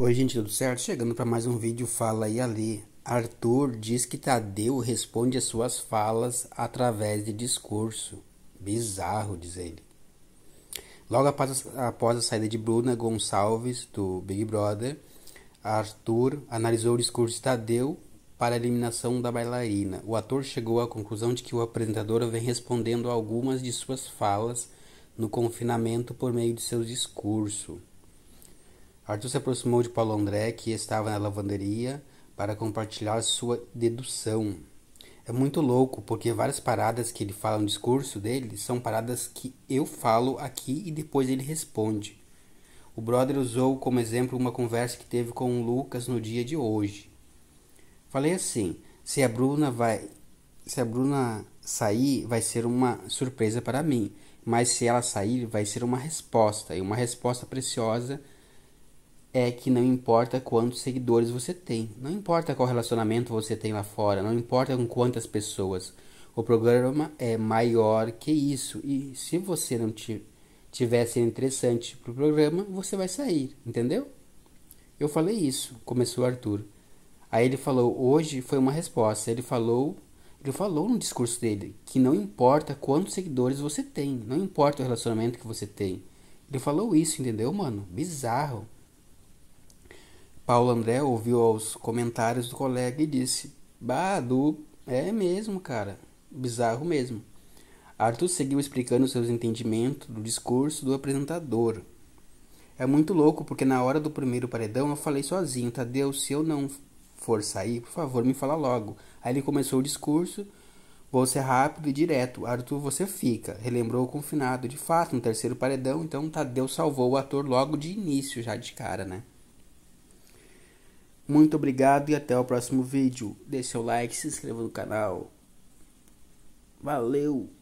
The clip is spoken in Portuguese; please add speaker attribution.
Speaker 1: Oi gente, tudo certo? Chegando para mais um vídeo Fala aí Ali. Arthur diz que Tadeu responde às suas falas através de discurso. Bizarro, diz ele. Logo após, após a saída de Bruna Gonçalves do Big Brother, Arthur analisou o discurso de Tadeu para a eliminação da bailarina. O ator chegou à conclusão de que o apresentador vem respondendo algumas de suas falas no confinamento por meio de seu discurso. Arthur se aproximou de Paulo André, que estava na lavanderia, para compartilhar sua dedução. É muito louco, porque várias paradas que ele fala no discurso dele são paradas que eu falo aqui e depois ele responde. O brother usou como exemplo uma conversa que teve com o Lucas no dia de hoje. Falei assim: se a Bruna vai, se a Bruna sair, vai ser uma surpresa para mim, mas se ela sair, vai ser uma resposta, e uma resposta preciosa é que não importa quantos seguidores você tem, não importa qual relacionamento você tem lá fora, não importa com quantas pessoas. O programa é maior que isso e se você não tiver sendo interessante para o programa, você vai sair, entendeu? Eu falei isso, começou Arthur. Aí ele falou, hoje foi uma resposta. Ele falou, ele falou no discurso dele que não importa quantos seguidores você tem, não importa o relacionamento que você tem. Ele falou isso, entendeu, mano? Bizarro. Paulo André ouviu os comentários do colega e disse: Badu, é mesmo, cara, bizarro mesmo. Arthur seguiu explicando seus entendimentos do discurso do apresentador. É muito louco porque na hora do primeiro paredão eu falei sozinho, Tadeu, tá, se eu não for sair, por favor, me fala logo. Aí ele começou o discurso, vou ser rápido e direto. Arthur, você fica. Relembrou o confinado. De fato, no terceiro paredão, então Tadeu tá, salvou o ator logo de início, já de cara, né? Muito obrigado e até o próximo vídeo. Deixe seu like, se inscreva no canal. Valeu!